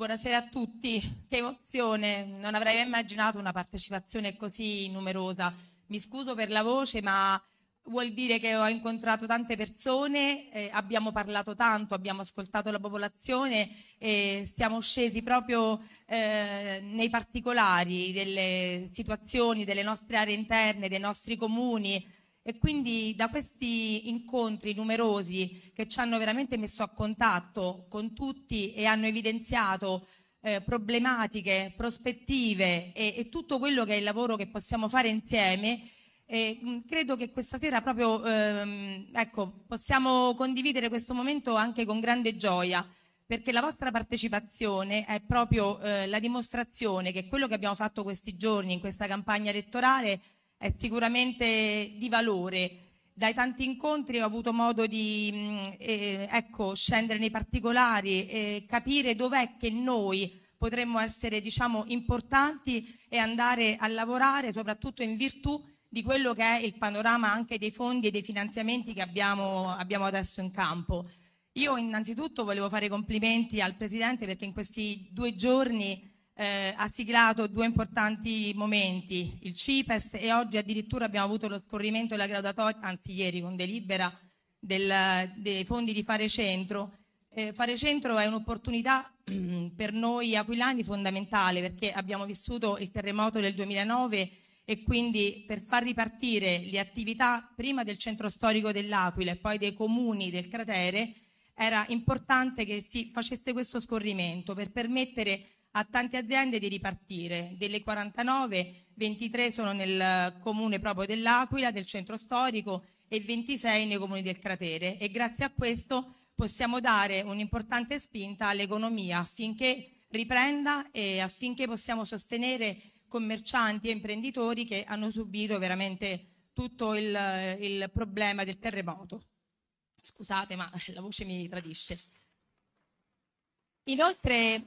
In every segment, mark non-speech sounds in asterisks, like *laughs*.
Buonasera a tutti, che emozione, non avrei mai immaginato una partecipazione così numerosa. Mi scuso per la voce, ma vuol dire che ho incontrato tante persone, eh, abbiamo parlato tanto, abbiamo ascoltato la popolazione e siamo scesi proprio eh, nei particolari delle situazioni, delle nostre aree interne, dei nostri comuni, e quindi da questi incontri numerosi che ci hanno veramente messo a contatto con tutti e hanno evidenziato eh, problematiche, prospettive e, e, tutto quello che è il lavoro che possiamo fare insieme, eh, credo che questa sera proprio ehm, ecco, possiamo condividere questo momento anche con grande gioia perché la vostra partecipazione è proprio eh, la dimostrazione che quello che abbiamo fatto questi giorni in questa campagna elettorale è sicuramente di valore. Dai tanti incontri ho avuto modo di mm, eh, ecco, scendere nei particolari e capire dov'è che noi potremmo essere diciamo, importanti e andare a lavorare soprattutto in virtù di quello che è il panorama anche dei fondi e dei finanziamenti che abbiamo, abbiamo adesso in campo. Io innanzitutto volevo fare complimenti al Presidente perché in questi due giorni eh, ha siglato due importanti momenti, il CIPES e oggi addirittura abbiamo avuto lo scorrimento della graduatoria, anzi ieri con delibera del, dei fondi di Fare Centro. Eh, fare Centro è un'opportunità *clears throat* per noi aquilani fondamentale perché abbiamo vissuto il terremoto del 2009 e quindi per far ripartire le attività prima del centro storico dell'Aquila e poi dei comuni del cratere era importante che si facesse questo scorrimento per permettere a tante aziende di ripartire. Delle 49, 23 sono nel comune proprio dell'Aquila, del centro storico e 26 nei comuni del cratere e grazie a questo possiamo dare un'importante spinta all'economia affinché riprenda e affinché possiamo sostenere commercianti e imprenditori che hanno subito veramente tutto il, il problema del terremoto. Scusate ma la voce mi tradisce. Inoltre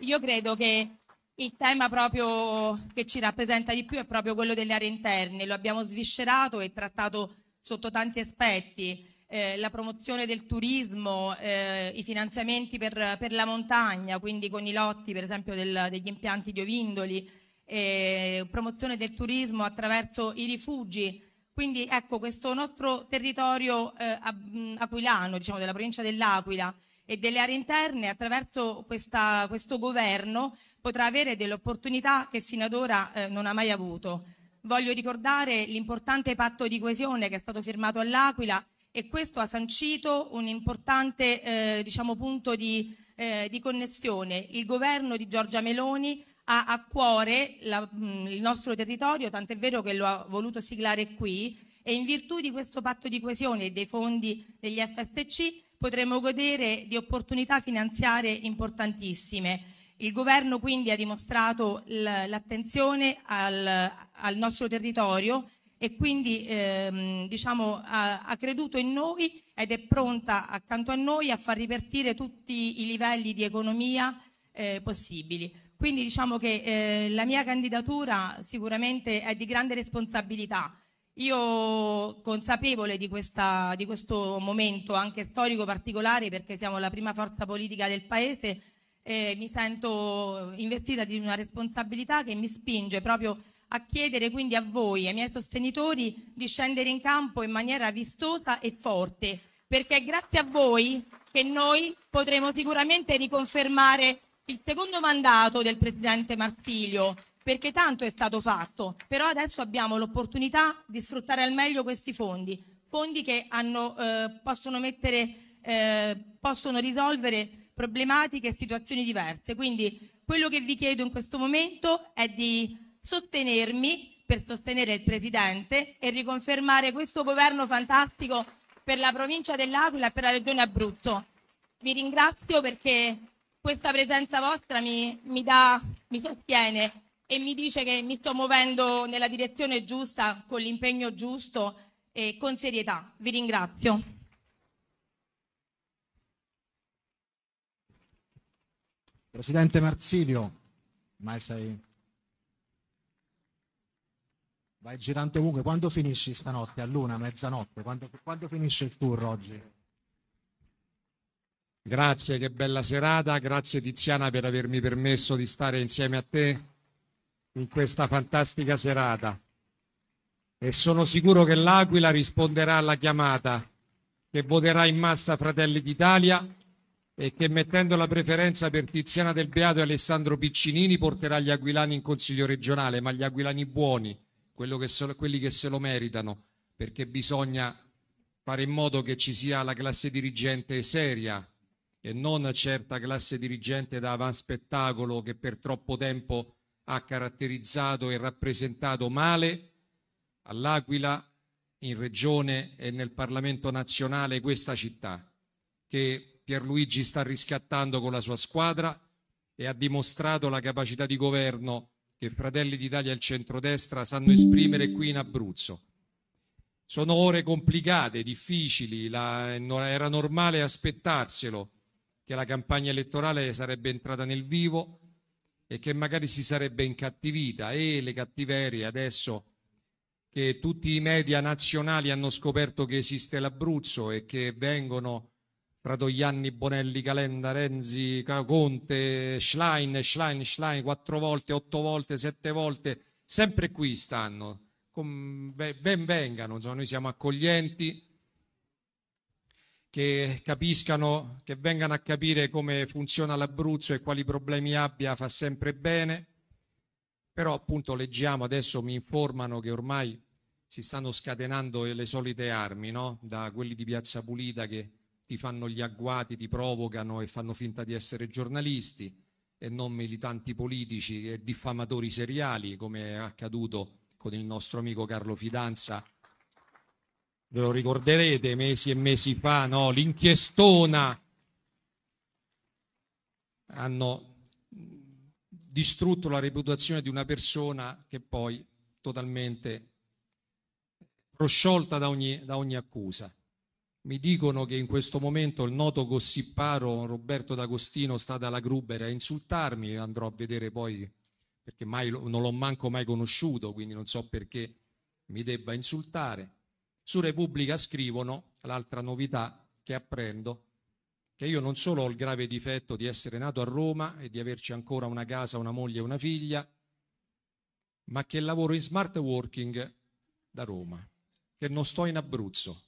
io credo che il tema proprio che ci rappresenta di più è proprio quello delle aree interne, lo abbiamo sviscerato e trattato sotto tanti aspetti, eh, la promozione del turismo, eh, i finanziamenti per, per, la montagna, quindi con i lotti per esempio del, degli impianti di ovindoli, eh, promozione del turismo attraverso i rifugi. Quindi ecco questo nostro territorio eh, mm, aquilano, diciamo della provincia dell'Aquila, e delle aree interne attraverso questa, questo governo potrà avere delle opportunità che fino ad ora eh, non ha mai avuto. Voglio ricordare l'importante patto di coesione che è stato firmato all'Aquila e questo ha sancito un importante eh, diciamo, punto di, eh, di, connessione. Il governo di Giorgia Meloni ha a cuore la, mh, mm, il nostro territorio, tant'è vero che lo ha voluto siglare qui e in virtù di questo patto di coesione e dei fondi degli FSC potremo godere di opportunità finanziarie importantissime. Il governo quindi ha dimostrato l'attenzione al, al, nostro territorio e quindi ehm, diciamo, ha, ha creduto in noi ed è pronta accanto a noi a far ripartire tutti i livelli di economia eh, possibili. Quindi diciamo che eh, la mia candidatura sicuramente è di grande responsabilità io consapevole di, questa, di questo momento anche storico particolare perché siamo la prima forza politica del Paese, eh, mi sento investita di una responsabilità che mi spinge proprio a chiedere quindi a voi, ai miei sostenitori, di scendere in campo in maniera vistosa e forte, perché è grazie a voi che noi potremo sicuramente riconfermare il secondo mandato del Presidente Marsilio, perché tanto è stato fatto, però adesso abbiamo l'opportunità di sfruttare al meglio questi fondi, fondi che hanno, eh, possono, mettere, eh, possono risolvere problematiche e situazioni diverse. Quindi quello che vi chiedo in questo momento è di sostenermi per sostenere il Presidente e riconfermare questo governo fantastico per la provincia dell'Aquila e per la regione Abruzzo. Vi ringrazio perché questa presenza vostra mi, mi, dà, mi sostiene e mi dice che mi sto muovendo nella direzione giusta, con l'impegno giusto e con serietà. Vi ringrazio. Presidente Marsilio, mai sei... Vai girando ovunque. Quando finisci stanotte? A luna, mezzanotte? Quando, quando finisce il tour oggi? Grazie, che bella serata. Grazie Tiziana per avermi permesso di stare insieme a te in questa fantastica serata e sono sicuro che l'Aquila risponderà alla chiamata che voterà in massa Fratelli d'Italia e che mettendo la preferenza per Tiziana del Beato e Alessandro Piccinini porterà gli aquilani in consiglio regionale, ma gli aquilani buoni, che so, quelli che se lo meritano, perché bisogna fare in modo che ci sia la classe dirigente seria e non certa classe dirigente da avanspettacolo che per troppo tempo ha caratterizzato e rappresentato male all'Aquila, in regione e nel Parlamento nazionale questa città, che Pierluigi sta riscattando con la sua squadra e ha dimostrato la capacità di governo che Fratelli d'Italia e il centrodestra sanno esprimere qui in Abruzzo. Sono ore complicate, difficili, la, era normale aspettarselo che la campagna elettorale sarebbe entrata nel vivo, e che magari si sarebbe incattivita e le cattiverie adesso che tutti i media nazionali hanno scoperto che esiste l'Abruzzo e che vengono Fratoianni, Bonelli, Calenda, Renzi, Conte, Schlein, Schlein, Schlein, quattro volte, otto volte, sette volte, sempre qui stanno. Ben vengano, insomma, noi siamo accoglienti, che capiscano, che vengano a capire come funziona l'Abruzzo e quali problemi abbia fa sempre bene. Però appunto leggiamo, adesso mi informano che ormai si stanno scatenando le solite armi, no? da quelli di Piazza Pulita che ti fanno gli agguati, ti provocano e fanno finta di essere giornalisti e non militanti politici e diffamatori seriali, come è accaduto con il nostro amico Carlo Fidanza ve lo ricorderete mesi e mesi fa, no? l'inchiestona, hanno distrutto la reputazione di una persona che poi totalmente prosciolta da ogni, da ogni accusa. Mi dicono che in questo momento il noto gossiparo Roberto D'Agostino sta dalla Gruber a insultarmi, andrò a vedere poi perché mai, non l'ho manco mai conosciuto, quindi non so perché mi debba insultare su Repubblica scrivono, l'altra novità che apprendo, che io non solo ho il grave difetto di essere nato a Roma e di averci ancora una casa, una moglie e una figlia, ma che lavoro in smart working da Roma, che non sto in Abruzzo.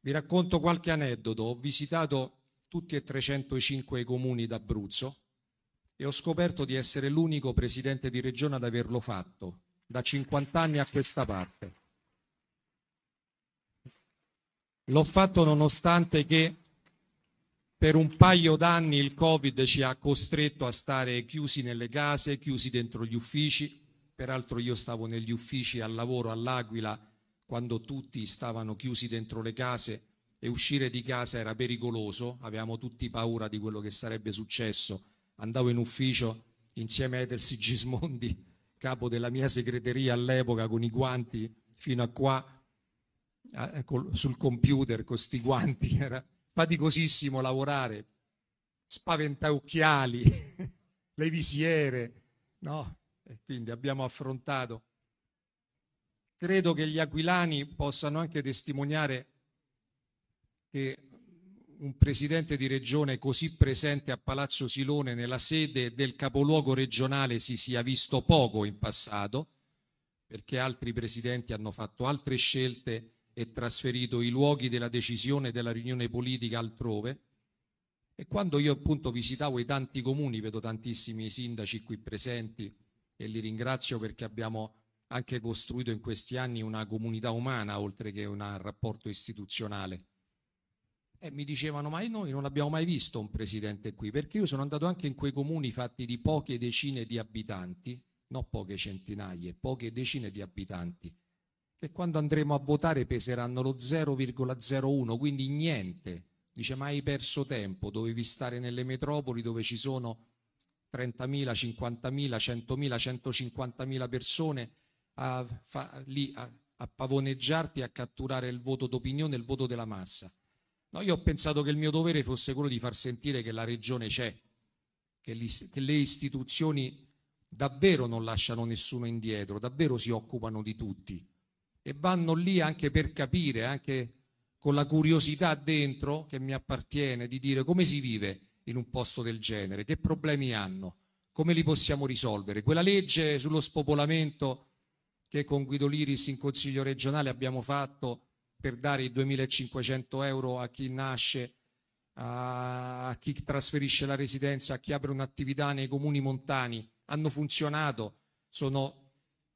Vi racconto qualche aneddoto, ho visitato tutti e 305 i comuni d'Abruzzo e ho scoperto di essere l'unico presidente di regione ad averlo fatto da 50 anni a questa parte. L'ho fatto nonostante che per un paio d'anni il Covid ci ha costretto a stare chiusi nelle case, chiusi dentro gli uffici. Peraltro io stavo negli uffici al lavoro all'Aquila quando tutti stavano chiusi dentro le case e uscire di casa era pericoloso, avevamo tutti paura di quello che sarebbe successo. Andavo in ufficio insieme a Eder Sigismondi, *laughs* capo della mia segreteria all'epoca, con i guanti fino a qua Ah, eh, sul computer con sti guanti, *laughs* era faticosissimo lavorare, spaventaucchiali, *laughs* le visiere, no? E quindi abbiamo affrontato. Credo che gli aquilani possano anche testimoniare che un presidente di regione così presente a Palazzo Silone nella sede del capoluogo regionale si sia visto poco in passato, perché altri presidenti hanno fatto altre scelte e trasferito i luoghi della decisione della riunione politica altrove. E quando io appunto visitavo i tanti comuni, vedo tantissimi sindaci qui presenti e li ringrazio perché abbiamo anche costruito in questi anni una comunità umana oltre che un rapporto istituzionale. E mi dicevano, ma noi non abbiamo mai visto un presidente qui, perché io sono andato anche in quei comuni fatti di poche decine di abitanti, non poche centinaia, poche decine di abitanti che quando andremo a votare peseranno lo 0,01, quindi niente. Dice, ma hai perso tempo, dovevi stare nelle metropoli dove ci sono 30.000, 50.000, 100.000, 150.000 persone a, fa, lì a, a pavoneggiarti, a catturare il voto d'opinione, il voto della massa. No, io ho pensato che il mio dovere fosse quello di far sentire che la regione c'è, che, che, le istituzioni davvero non lasciano nessuno indietro, davvero si occupano di tutti e vanno lì anche per capire, anche con la curiosità dentro che mi appartiene di dire come si vive in un posto del genere, che problemi hanno, come li possiamo risolvere. Quella legge sullo spopolamento che con Guido Liris in Consiglio regionale abbiamo fatto per dare i 2.500 euro a chi nasce, a chi trasferisce la residenza, a chi apre un'attività nei comuni montani, hanno funzionato, sono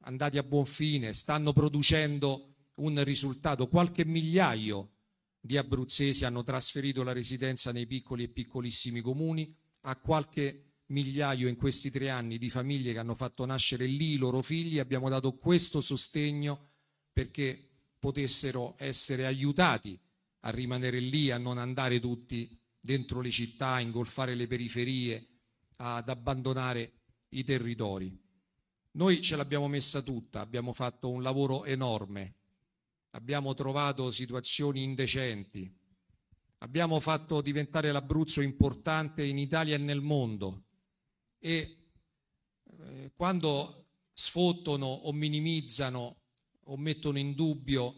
andati a buon fine, stanno producendo un risultato. Qualche migliaio di abruzzesi hanno trasferito la residenza nei piccoli e piccolissimi comuni, a qualche migliaio in questi tre anni di famiglie che hanno fatto nascere lì i loro figli, abbiamo dato questo sostegno perché potessero essere aiutati a rimanere lì, a non andare tutti dentro le città, a ingolfare le periferie, ad abbandonare i territori. Noi ce l'abbiamo messa tutta, abbiamo fatto un lavoro enorme, abbiamo trovato situazioni indecenti, abbiamo fatto diventare l'Abruzzo importante in Italia e nel mondo e eh, quando sfottono o minimizzano o mettono in dubbio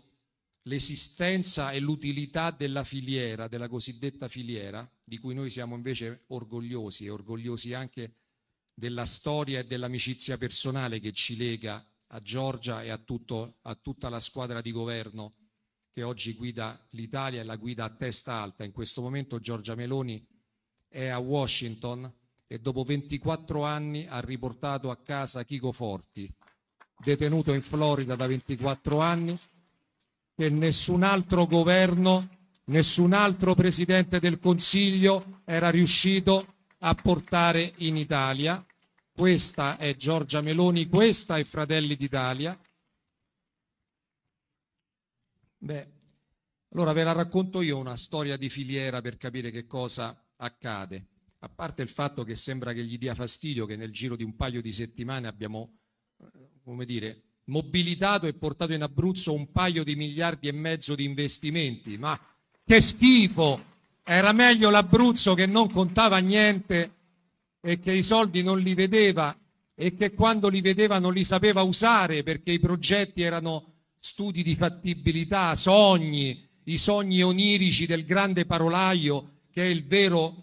l'esistenza e l'utilità della filiera, della cosiddetta filiera, di cui noi siamo invece orgogliosi e orgogliosi anche della storia e dell'amicizia personale che ci lega a Giorgia e a, tutto, a tutta la squadra di governo che oggi guida l'Italia e la guida a testa alta. In questo momento Giorgia Meloni è a Washington e dopo 24 anni ha riportato a casa Chico Forti, detenuto in Florida da 24 anni, che nessun altro governo, nessun altro presidente del Consiglio era riuscito a a portare in Italia. Questa è Giorgia Meloni, questa è Fratelli d'Italia. Beh, allora ve la racconto io una storia di filiera per capire che cosa accade. A parte il fatto che sembra che gli dia fastidio che nel giro di un paio di settimane abbiamo, eh, come dire, mobilitato e portato in Abruzzo un paio di miliardi e mezzo di investimenti, ma che schifo! Era meglio l'Abruzzo che non contava niente e che i soldi non li vedeva e che quando li vedeva non li sapeva usare perché i progetti erano studi di fattibilità, sogni, i sogni onirici del grande parolaio che è il vero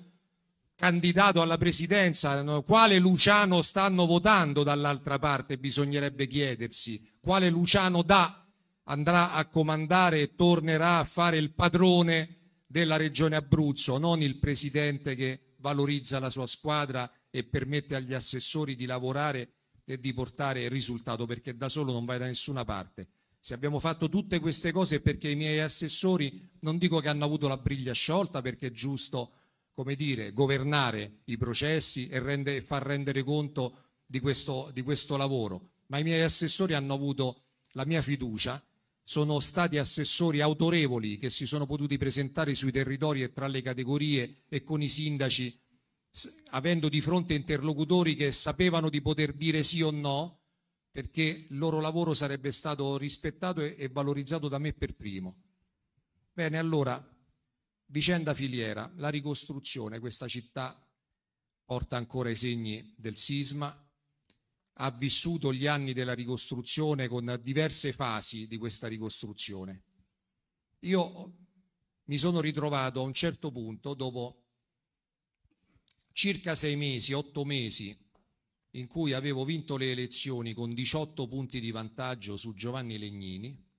candidato alla presidenza, quale Luciano stanno votando dall'altra parte, bisognerebbe chiedersi, quale Luciano dà andrà a comandare e tornerà a fare il padrone della regione Abruzzo, non il presidente che valorizza la sua squadra e permette agli assessori di lavorare e di portare il risultato, perché da solo non vai da nessuna parte. Se abbiamo fatto tutte queste cose è perché i miei assessori, non dico che hanno avuto la briglia sciolta, perché è giusto, come dire, governare i processi e rende, far rendere conto di questo, di questo lavoro, ma i miei assessori hanno avuto la mia fiducia sono stati assessori autorevoli che si sono potuti presentare sui territori e tra le categorie e con i sindaci, avendo di fronte interlocutori che sapevano di poter dire sì o no, perché il loro lavoro sarebbe stato rispettato e, valorizzato da me per primo. Bene, allora, vicenda filiera, la ricostruzione, questa città porta ancora i segni del sisma, ha vissuto gli anni della ricostruzione con diverse fasi di questa ricostruzione. Io mi sono ritrovato a un certo punto, dopo circa sei mesi, otto mesi, in cui avevo vinto le elezioni con 18 punti di vantaggio su Giovanni Legnini,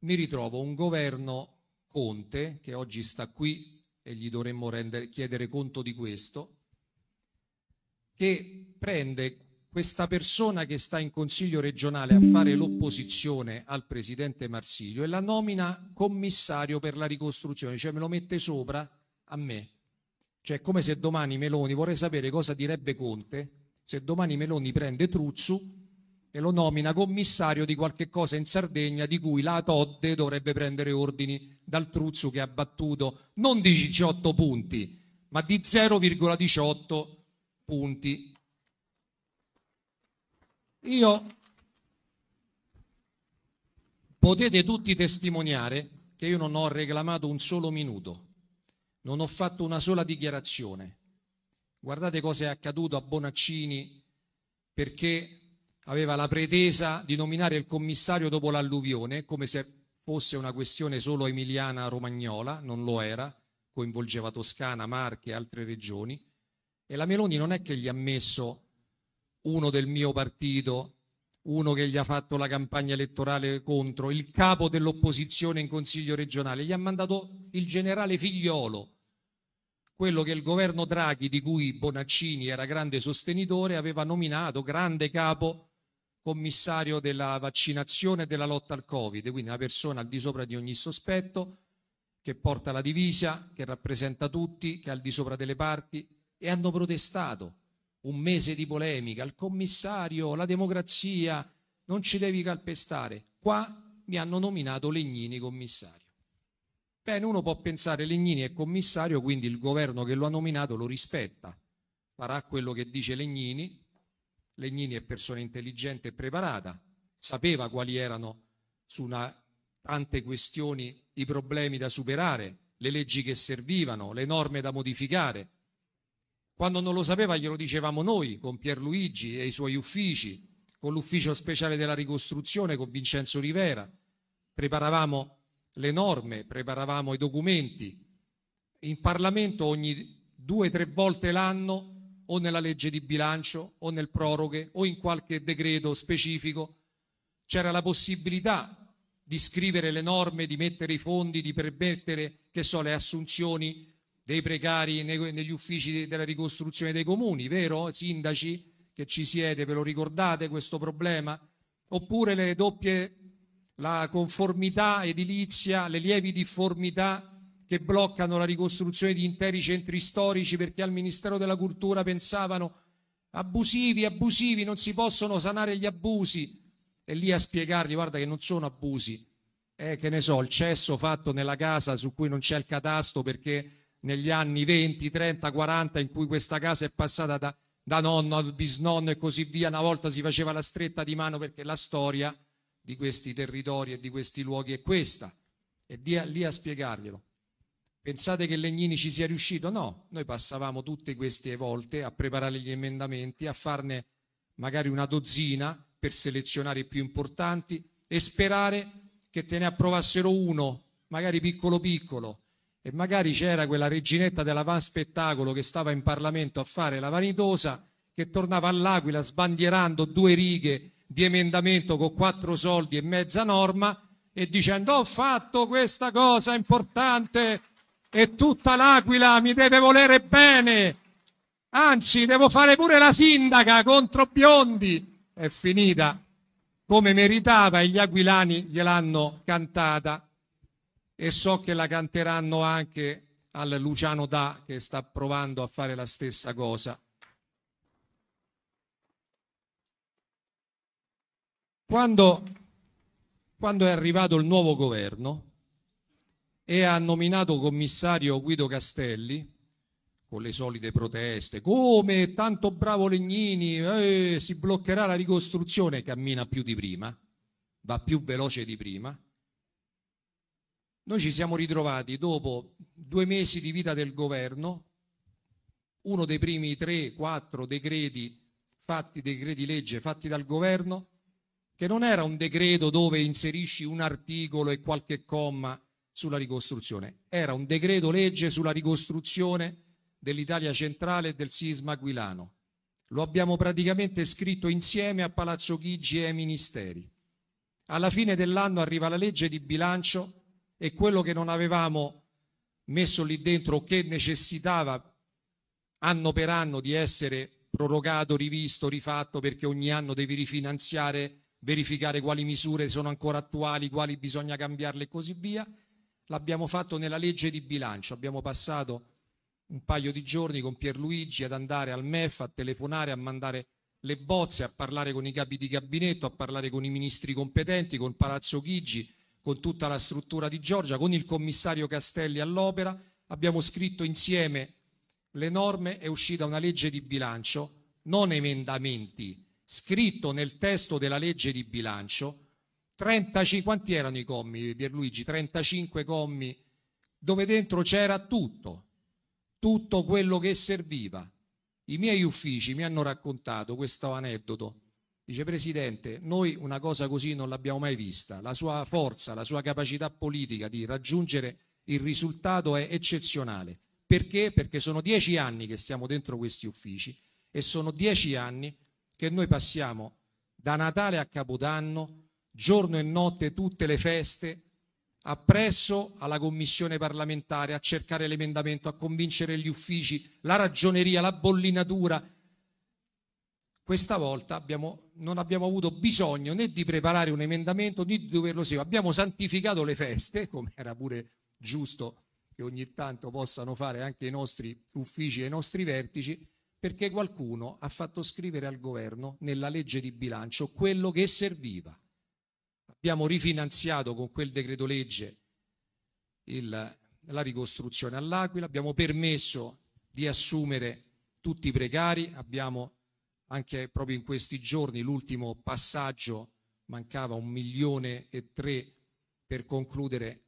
mi ritrovo un governo Conte, che oggi sta qui e gli dovremmo rendere, chiedere conto di questo, che prende questa persona che sta in consiglio regionale a fare l'opposizione al presidente Marsilio e la nomina commissario per la ricostruzione, cioè me lo mette sopra a me. Cioè come se domani Meloni, vorrei sapere cosa direbbe Conte, se domani Meloni prende Truzzu e lo nomina commissario di qualche cosa in Sardegna di cui la Todde dovrebbe prendere ordini dal Truzzu che ha battuto non di 18 punti, ma di 0,18 punti io potete tutti testimoniare che io non ho reclamato un solo minuto, non ho fatto una sola dichiarazione. Guardate cosa è accaduto a Bonaccini perché aveva la pretesa di nominare il commissario dopo l'alluvione, come se fosse una questione solo emiliana-romagnola, non lo era, coinvolgeva Toscana, Marche e altre regioni. E la Meloni non è che gli ha messo uno del mio partito, uno che gli ha fatto la campagna elettorale contro, il capo dell'opposizione in consiglio regionale, gli ha mandato il generale Figliolo, quello che il governo Draghi, di cui Bonaccini era grande sostenitore, aveva nominato grande capo commissario della vaccinazione e della lotta al Covid, quindi una persona al di sopra di ogni sospetto, che porta la divisa, che rappresenta tutti, che è al di sopra delle parti, e hanno protestato un mese di polemica, il commissario, la democrazia, non ci devi calpestare. Qua mi hanno nominato Legnini commissario. Bene, uno può pensare Legnini è commissario, quindi il governo che lo ha nominato lo rispetta, farà quello che dice Legnini. Legnini è persona intelligente e preparata, sapeva quali erano su una, tante questioni i problemi da superare, le leggi che servivano, le norme da modificare quando non lo sapeva glielo dicevamo noi, con Pierluigi e i suoi uffici, con l'ufficio speciale della ricostruzione, con Vincenzo Rivera. Preparavamo le norme, preparavamo i documenti. In Parlamento ogni due o tre volte l'anno, o nella legge di bilancio, o nel proroghe, o in qualche decreto specifico, c'era la possibilità di scrivere le norme, di mettere i fondi, di permettere, che so, le assunzioni dei precari negli uffici della ricostruzione dei comuni, vero? Sindaci che ci siete, ve lo ricordate questo problema? Oppure le doppie, la conformità edilizia, le lievi difformità che bloccano la ricostruzione di interi centri storici perché al Ministero della Cultura pensavano abusivi, abusivi, non si possono sanare gli abusi. E lì a spiegargli, guarda che non sono abusi, è eh, che ne so, il cesso fatto nella casa su cui non c'è il catasto perché negli anni 20, 30, 40 in cui questa casa è passata da, da nonno al bisnonno e così via. Una volta si faceva la stretta di mano perché la storia di questi territori e di questi luoghi è questa. E lì, lì a spiegarglielo. Pensate che Legnini ci sia riuscito? No, noi passavamo tutte queste volte a preparare gli emendamenti, a farne magari una dozzina per selezionare i più importanti e sperare che te ne approvassero uno, magari piccolo piccolo, e magari c'era quella reginetta della van spettacolo che stava in Parlamento a fare la vanitosa che tornava all'Aquila sbandierando due righe di emendamento con quattro soldi e mezza norma e dicendo ho fatto questa cosa importante e tutta l'Aquila mi deve volere bene anzi devo fare pure la sindaca contro Biondi è finita come meritava e gli aquilani gliel'hanno cantata e so che la canteranno anche al Luciano Da che sta provando a fare la stessa cosa. Quando, quando è arrivato il nuovo governo e ha nominato commissario Guido Castelli, con le solite proteste, come tanto bravo Legnini, eh, si bloccherà la ricostruzione, cammina più di prima, va più veloce di prima noi ci siamo ritrovati dopo due mesi di vita del governo, uno dei primi tre, quattro decreti fatti, decreti legge fatti dal governo, che non era un decreto dove inserisci un articolo e qualche comma sulla ricostruzione, era un decreto legge sulla ricostruzione dell'Italia centrale e del sisma aquilano. Lo abbiamo praticamente scritto insieme a Palazzo Chigi e ai ministeri. Alla fine dell'anno arriva la legge di bilancio e quello che non avevamo messo lì dentro che necessitava anno per anno di essere prorogato, rivisto, rifatto perché ogni anno devi rifinanziare, verificare quali misure sono ancora attuali, quali bisogna cambiarle e così via. L'abbiamo fatto nella legge di bilancio, abbiamo passato un paio di giorni con Pierluigi ad andare al MEF, a telefonare, a mandare le bozze, a parlare con i capi di gabinetto, a parlare con i ministri competenti, con Palazzo Chigi, con tutta la struttura di Giorgia, con il commissario Castelli all'opera, abbiamo scritto insieme le norme, è uscita una legge di bilancio, non emendamenti, scritto nel testo della legge di bilancio, 35, quanti erano i commi Pierluigi? 35 commi dove dentro c'era tutto, tutto quello che serviva. I miei uffici mi hanno raccontato questo aneddoto Dice Presidente, noi una cosa così non l'abbiamo mai vista, la sua forza, la sua capacità politica di raggiungere il risultato è eccezionale. Perché? Perché sono dieci anni che stiamo dentro questi uffici e sono dieci anni che noi passiamo da Natale a Capodanno, giorno e notte, tutte le feste, appresso alla commissione parlamentare a cercare l'emendamento, a convincere gli uffici, la ragioneria, la bollinatura. Questa volta abbiamo non abbiamo avuto bisogno né di preparare un emendamento né di doverlo seguire. Abbiamo santificato le feste, come era pure giusto che ogni tanto possano fare anche i nostri uffici e i nostri vertici, perché qualcuno ha fatto scrivere al governo nella legge di bilancio quello che serviva. Abbiamo rifinanziato con quel decreto legge il, la ricostruzione all'Aquila, abbiamo permesso di assumere tutti i precari, abbiamo anche proprio in questi giorni, l'ultimo passaggio, mancava un milione e tre per concludere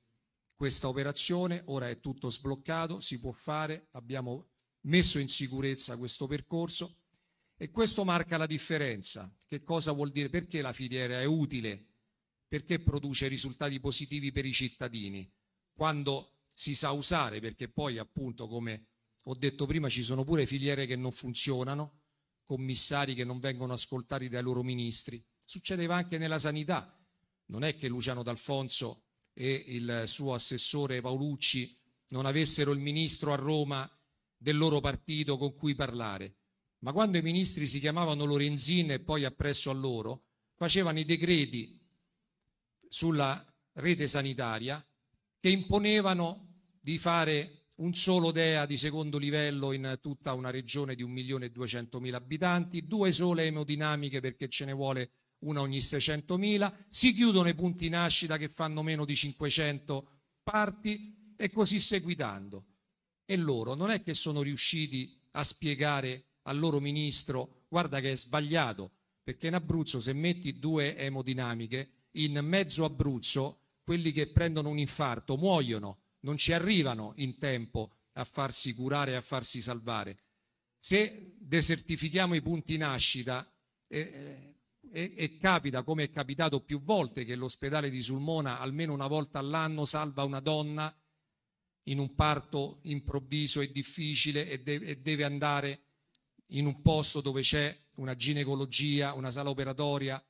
questa operazione, ora è tutto sbloccato, si può fare, abbiamo messo in sicurezza questo percorso e questo marca la differenza. Che cosa vuol dire? Perché la filiera è utile? Perché produce risultati positivi per i cittadini? Quando si sa usare, perché poi appunto come ho detto prima ci sono pure filiere che non funzionano, commissari che non vengono ascoltati dai loro ministri. Succedeva anche nella sanità. Non è che Luciano D'Alfonso e il suo assessore Paolucci non avessero il ministro a Roma del loro partito con cui parlare. Ma quando i ministri si chiamavano Lorenzin e poi appresso a loro, facevano i decreti sulla rete sanitaria che imponevano di fare un solo DEA di secondo livello in tutta una regione di 1.200.000 abitanti, due sole emodinamiche perché ce ne vuole una ogni 600.000, si chiudono i punti nascita che fanno meno di 500 parti e così seguitando. E loro non è che sono riusciti a spiegare al loro ministro guarda che è sbagliato, perché in Abruzzo se metti due emodinamiche, in mezzo Abruzzo quelli che prendono un infarto muoiono non ci arrivano in tempo a farsi curare e a farsi salvare. Se desertifichiamo i punti nascita, eh, eh, e capita, come è capitato più volte, che l'ospedale di Sulmona almeno una volta all'anno salva una donna in un parto improvviso e difficile e, de- e deve andare in un posto dove c'è una ginecologia, una sala operatoria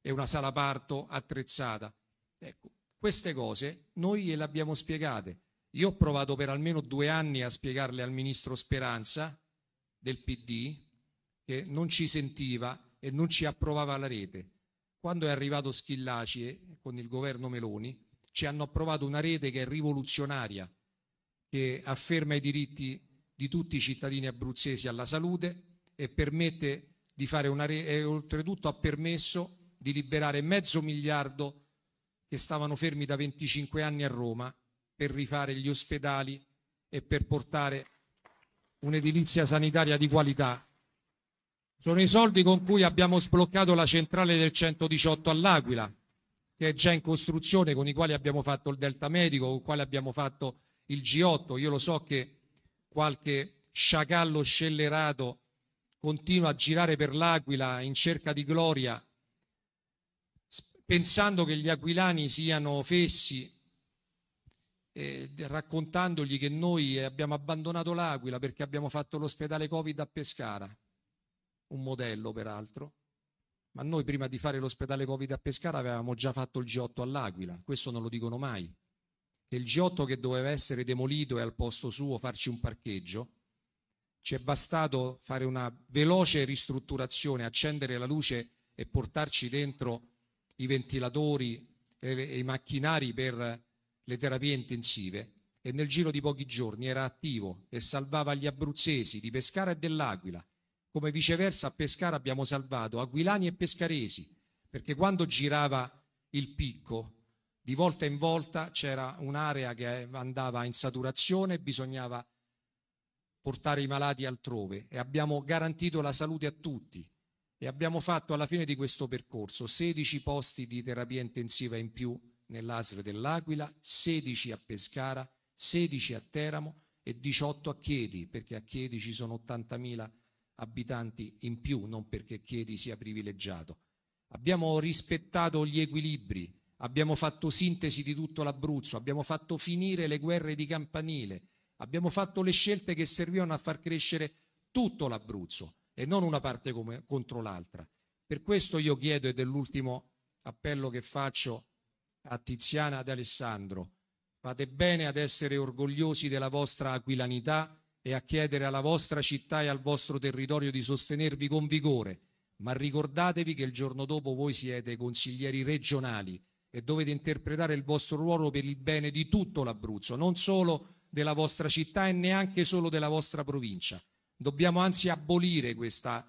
e una sala parto attrezzata. Ecco, queste cose noi gliele abbiamo spiegate. Io ho provato per almeno due anni a spiegarle al ministro Speranza del PD che non ci sentiva e non ci approvava la rete. Quando è arrivato Schillaci con il governo Meloni ci hanno approvato una rete che è rivoluzionaria, che afferma i diritti di tutti i cittadini abruzzesi alla salute e permette di fare una rete, e oltretutto ha permesso di liberare mezzo miliardo di che stavano fermi da 25 anni a Roma per rifare gli ospedali e per portare un'edilizia sanitaria di qualità. Sono i soldi con cui abbiamo sbloccato la centrale del 118 all'Aquila, che è già in costruzione, con i quali abbiamo fatto il Delta Medico, con i quali abbiamo fatto il G8. Io lo so che qualche sciacallo scellerato continua a girare per l'Aquila in cerca di gloria pensando che gli aquilani siano fessi, eh, raccontandogli che noi eh, abbiamo abbandonato l'Aquila perché abbiamo fatto l'ospedale Covid a Pescara, un modello peraltro, ma noi prima di fare l'ospedale Covid a Pescara avevamo già fatto il G8 all'Aquila, questo non lo dicono mai. E il G8 che doveva essere demolito e al posto suo farci un parcheggio, ci è bastato fare una veloce ristrutturazione, accendere la luce e portarci dentro i ventilatori e i macchinari per le terapie intensive e nel giro di pochi giorni era attivo e salvava gli abruzzesi di Pescara e dell'Aquila. Come viceversa a Pescara abbiamo salvato aquilani e pescaresi, perché quando girava il picco, di volta in volta c'era un'area che andava in saturazione e bisognava portare i malati altrove e abbiamo garantito la salute a tutti e abbiamo fatto alla fine di questo percorso 16 posti di terapia intensiva in più nell'ASL dell'Aquila, 16 a Pescara, 16 a Teramo e 18 a Chieti, perché a Chieti ci sono 80.000 abitanti in più, non perché Chieti sia privilegiato. Abbiamo rispettato gli equilibri, abbiamo fatto sintesi di tutto l'Abruzzo, abbiamo fatto finire le guerre di campanile, abbiamo fatto le scelte che servivano a far crescere tutto l'Abruzzo e non una parte come, contro l'altra. Per questo io chiedo, ed è l'ultimo appello che faccio a Tiziana ad Alessandro, fate bene ad essere orgogliosi della vostra aquilanità e a chiedere alla vostra città e al vostro territorio di sostenervi con vigore, ma ricordatevi che il giorno dopo voi siete consiglieri regionali e dovete interpretare il vostro ruolo per il bene di tutto l'Abruzzo, non solo della vostra città e neanche solo della vostra provincia. Dobbiamo anzi abolire questa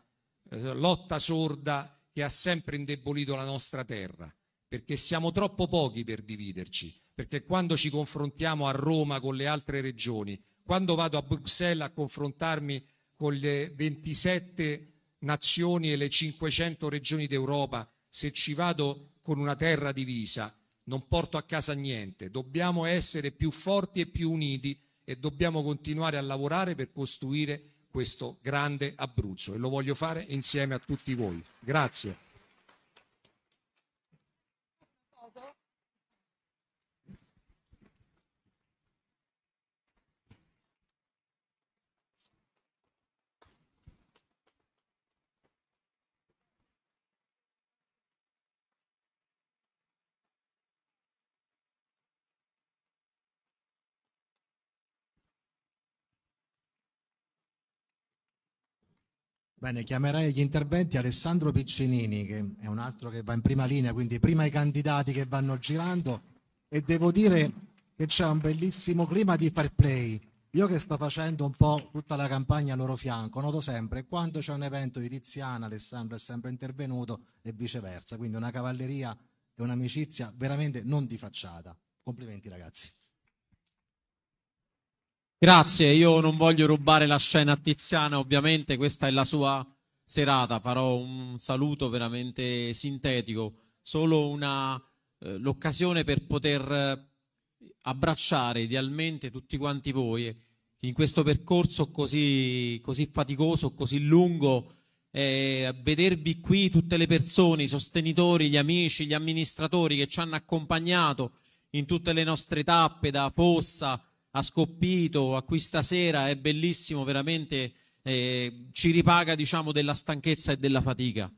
eh, lotta sorda che ha sempre indebolito la nostra terra, perché siamo troppo pochi per dividerci, perché quando ci confrontiamo a Roma con le altre regioni, quando vado a Bruxelles a confrontarmi con le 27 nazioni e le 500 regioni d'Europa, se ci vado con una terra divisa non porto a casa niente, dobbiamo essere più forti e più uniti e dobbiamo continuare a lavorare per costruire questo grande Abruzzo e lo voglio fare insieme a tutti voi. Grazie. Bene, chiamerei gli interventi Alessandro Piccinini, che è un altro che va in prima linea, quindi prima i candidati che vanno girando e devo dire che c'è un bellissimo clima di fair play. Io che sto facendo un po' tutta la campagna a loro fianco, noto sempre quando c'è un evento di Tiziana, Alessandro è sempre intervenuto e viceversa, quindi una cavalleria e un'amicizia veramente non di facciata. Complimenti ragazzi. Grazie, io non voglio rubare la scena a Tiziana, ovviamente questa è la sua serata, farò un saluto veramente sintetico, solo eh, l'occasione per poter eh, abbracciare idealmente tutti quanti voi eh, in questo percorso così, così faticoso, così lungo, eh, vedervi qui tutte le persone, i sostenitori, gli amici, gli amministratori che ci hanno accompagnato in tutte le nostre tappe da Fossa, ha Scoppito, a qui stasera, è bellissimo, veramente eh, ci ripaga diciamo della stanchezza e della fatica.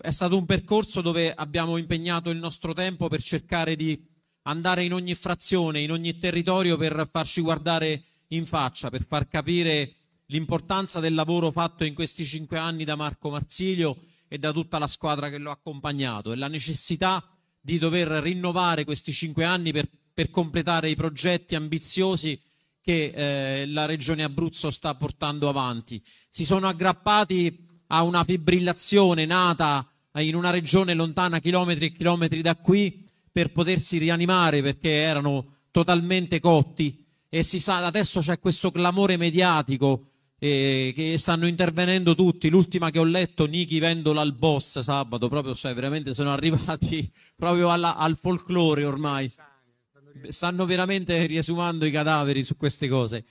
È stato un percorso dove abbiamo impegnato il nostro tempo per cercare di andare in ogni frazione, in ogni territorio per farci guardare in faccia, per far capire l'importanza del lavoro fatto in questi cinque anni da Marco Marsilio e da tutta la squadra che lo accompagnato e la necessità di dover rinnovare questi cinque anni per per completare i progetti ambiziosi che eh, la Regione Abruzzo sta portando avanti. Si sono aggrappati a una fibrillazione nata in una regione lontana chilometri e chilometri da qui per potersi rianimare perché erano totalmente cotti e si sa, adesso c'è questo clamore mediatico eh, che stanno intervenendo tutti. L'ultima che ho letto, Niki vendola al boss sabato, proprio, cioè veramente sono *laughs* arrivati proprio alla, al folklore ormai stanno veramente riesumando i cadaveri su queste cose.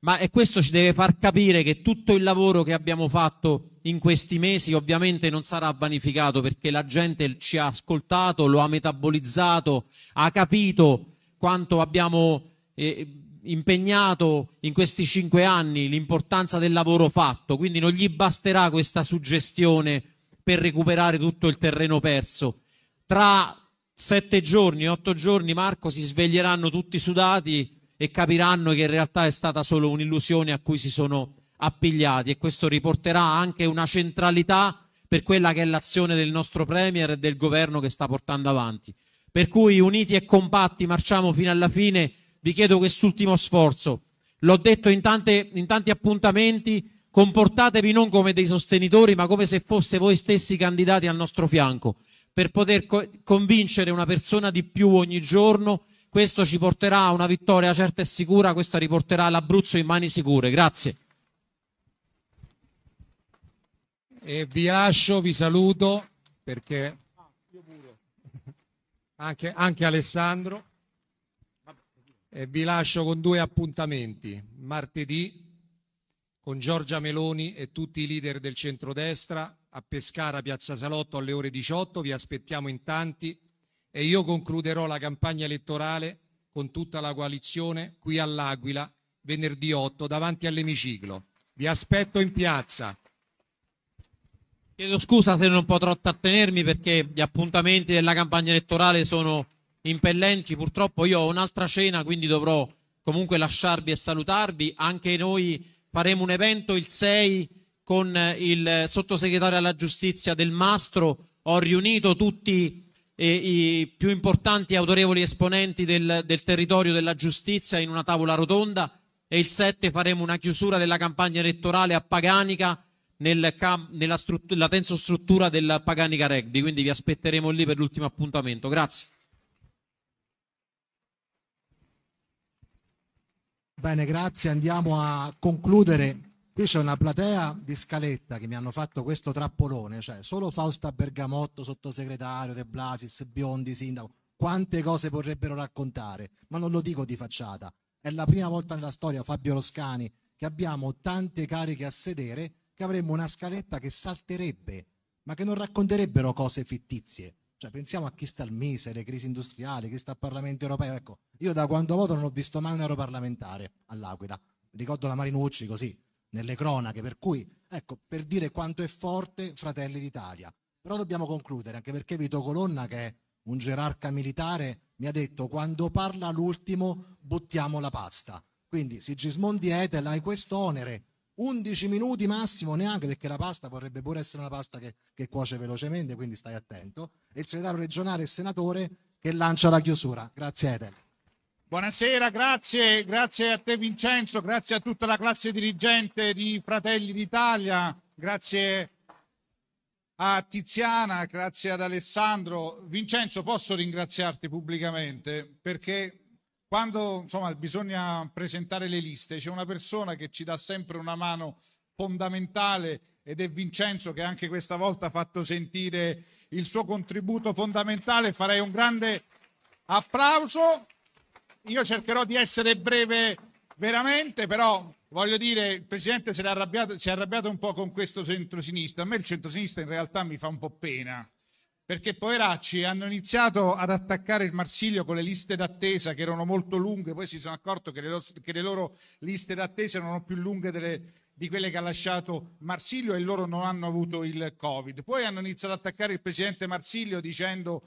Ma e questo ci deve far capire che tutto il lavoro che abbiamo fatto in questi mesi ovviamente non sarà vanificato perché la gente ci ha ascoltato, lo ha metabolizzato, ha capito quanto abbiamo eh, impegnato in questi cinque anni, l'importanza del lavoro fatto. Quindi non gli basterà questa suggestione per recuperare tutto il terreno perso. Tra sette giorni, otto giorni, Marco, si sveglieranno tutti sudati e capiranno che in realtà è stata solo un'illusione a cui si sono appigliati e questo riporterà anche una centralità per quella che è l'azione del nostro Premier e del governo che sta portando avanti. Per cui uniti e compatti marciamo fino alla fine, vi chiedo quest'ultimo sforzo. L'ho detto in, tante, in tanti appuntamenti, comportatevi non come dei sostenitori, ma come se foste voi stessi candidati al nostro fianco per poter co- convincere una persona di più ogni giorno. Questo ci porterà a una vittoria certa e sicura, questa riporterà l'Abruzzo in mani sicure. Grazie. E vi lascio, vi saluto perché anche, anche Alessandro e vi lascio con due appuntamenti. Martedì con Giorgia Meloni e tutti i leader del centrodestra a Pescara, Piazza Salotto, alle ore 18. Vi aspettiamo in tanti e io concluderò la campagna elettorale con tutta la coalizione qui all'Aquila venerdì 8 davanti all'emiciclo. Vi aspetto in piazza. Chiedo scusa se non potrò trattenermi perché gli appuntamenti della campagna elettorale sono impellenti. Purtroppo io ho un'altra cena, quindi dovrò comunque lasciarvi e salutarvi. Anche noi faremo un evento il 6 con eh, il sottosegretario alla giustizia del Mastro, ho riunito tutti eh, i più importanti e autorevoli esponenti del, del territorio della giustizia in una tavola rotonda e il 7 faremo una chiusura della campagna elettorale a Paganica nel nella, nella tenso struttura del Paganica Rugby, quindi vi aspetteremo lì per l'ultimo appuntamento. Grazie. Bene, grazie. Andiamo a concludere Qui c'è una platea di scaletta che mi hanno fatto questo trappolone, cioè solo Fausta Bergamotto, sottosegretario, De Blasis, Biondi, sindaco, quante cose vorrebbero raccontare, ma non lo dico di facciata. È la prima volta nella storia, Fabio Roscani, che abbiamo tante cariche a sedere che avremmo una scaletta che salterebbe, ma che non racconterebbero cose fittizie. Cioè, pensiamo a chi sta al Mise, le crisi industriali, chi sta al Parlamento europeo. Ecco, io da quando voto non ho visto mai un parlamentare all'Aquila. Ricordo la Marinucci così, nelle cronache, per cui ecco, per dire quanto è forte Fratelli d'Italia. Però dobbiamo concludere, anche perché Vito Colonna, che è un gerarca militare, mi ha detto quando parla l'ultimo buttiamo la pasta. Quindi Sigismondi Etel hai questo onere, 11 minuti massimo neanche perché la pasta potrebbe pure essere una pasta che, che cuoce velocemente, quindi stai attento. E il segretario regionale e senatore che lancia la chiusura. Grazie Etel. Buonasera, grazie, grazie a te Vincenzo, grazie a tutta la classe dirigente di Fratelli d'Italia, grazie a Tiziana, grazie ad Alessandro. Vincenzo, posso ringraziarti pubblicamente perché quando insomma, bisogna presentare le liste c'è una persona che ci dà sempre una mano fondamentale ed è Vincenzo che anche questa volta ha fatto sentire il suo contributo fondamentale. Farei un grande applauso io cercherò di essere breve veramente, però voglio dire, il Presidente si è arrabbiato, si è arrabbiato un po' con questo centrosinistra. A me il centrosinistra in realtà mi fa un po' pena, perché poveracci hanno iniziato ad attaccare il Marsilio con le liste d'attesa che erano molto lunghe, poi si sono accorto che le, loro, che le loro liste d'attesa erano più lunghe delle, di quelle che ha lasciato Marsilio e loro non hanno avuto il Covid. Poi hanno iniziato ad attaccare il Presidente Marsilio dicendo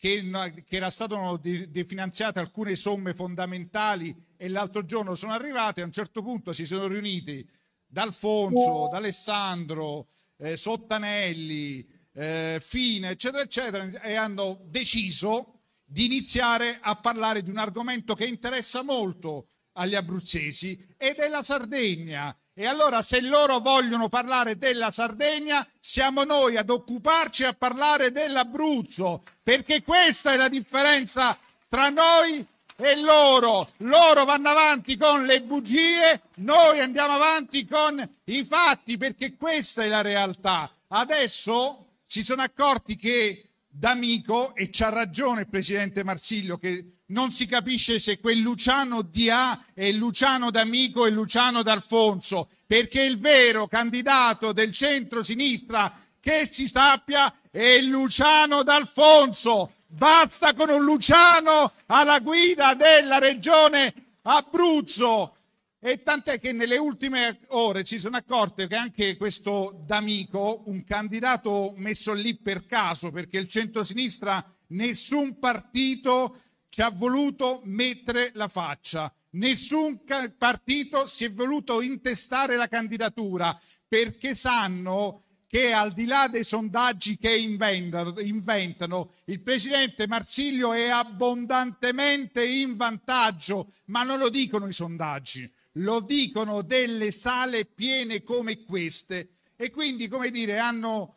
che, che era stato definanziate alcune somme fondamentali e l'altro giorno sono arrivate, a un certo punto si sono riuniti D'Alfonso, D'Alessandro, eh, Sottanelli, eh, Fine, eccetera, eccetera, e hanno deciso di iniziare a parlare di un argomento che interessa molto agli abruzzesi ed è la Sardegna, e allora se loro vogliono parlare della Sardegna, siamo noi ad occuparci a parlare dell'Abruzzo, perché questa è la differenza tra noi e loro. Loro vanno avanti con le bugie, noi andiamo avanti con i fatti, perché questa è la realtà. Adesso si sono accorti che D'Amico, e c'ha ragione il presidente Marsiglio che non si capisce se quel Luciano di A è Luciano d'Amico e Luciano d'Alfonso, perché il vero candidato del centro-sinistra che si sappia è Luciano d'Alfonso. Basta con un Luciano alla guida della regione Abruzzo. E tant'è che nelle ultime ore ci sono accorte che anche questo D'Amico, un candidato messo lì per caso, perché il centro-sinistra, nessun partito ci ha voluto mettere la faccia. Nessun partito si è voluto intestare la candidatura perché sanno che al di là dei sondaggi che inventano, il presidente Marsilio è abbondantemente in vantaggio, ma non lo dicono i sondaggi, lo dicono delle sale piene come queste e quindi, come dire, hanno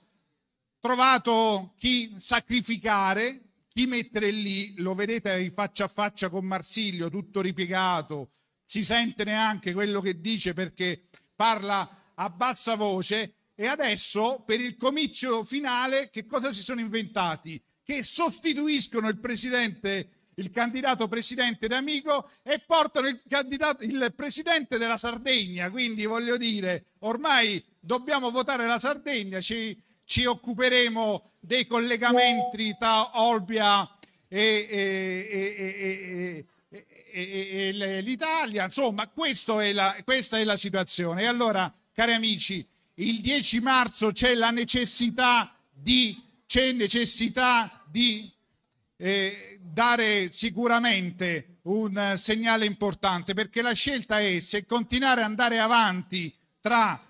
trovato chi sacrificare di mettere lì, lo vedete faccia a faccia con Marsilio, tutto ripiegato, si sente neanche quello che dice perché parla a bassa voce e adesso per il comizio finale che cosa si sono inventati? Che sostituiscono il presidente il candidato presidente d'amico e portano il, candidato, il, presidente della Sardegna. Quindi voglio dire, ormai dobbiamo votare la Sardegna, ci ci occuperemo dei collegamenti tra Olbia e, e, e, e l'Italia. Insomma, è la, questa è la situazione. E allora, cari amici, il 10 marzo c'è la necessità di, c'è necessità di eh, dare sicuramente un segnale importante perché la scelta è se continuare ad andare avanti tra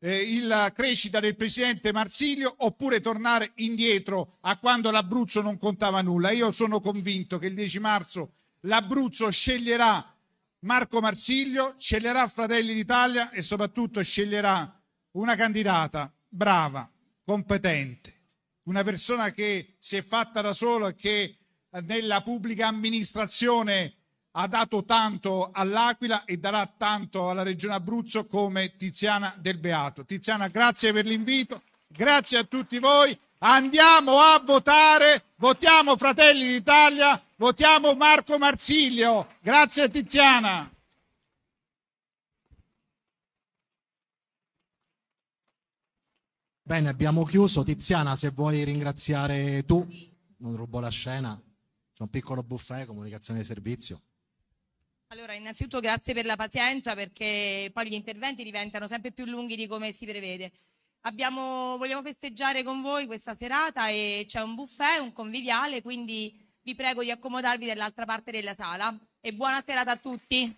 eh, la crescita del presidente Marsilio oppure tornare indietro a quando l'Abruzzo non contava nulla. Io sono convinto che il 10 marzo l'Abruzzo sceglierà Marco Marsilio, sceglierà Fratelli d'Italia e soprattutto sceglierà una candidata brava, competente, una persona che si è fatta da solo e che nella pubblica amministrazione ha dato tanto all'Aquila e darà tanto alla Regione Abruzzo come Tiziana del Beato. Tiziana, grazie per l'invito, grazie a tutti voi. Andiamo a votare, votiamo Fratelli d'Italia, votiamo Marco Marsilio. Grazie Tiziana. Bene, abbiamo chiuso. Tiziana, se vuoi ringraziare tu, non rubo la scena, c'è un piccolo buffet, comunicazione di servizio. Allora, innanzitutto grazie per la pazienza perché poi gli interventi diventano sempre più lunghi di come si prevede. Abbiamo, vogliamo festeggiare con voi questa serata e c'è un buffet, un conviviale, quindi vi prego di accomodarvi dall'altra parte della sala e buona serata a tutti.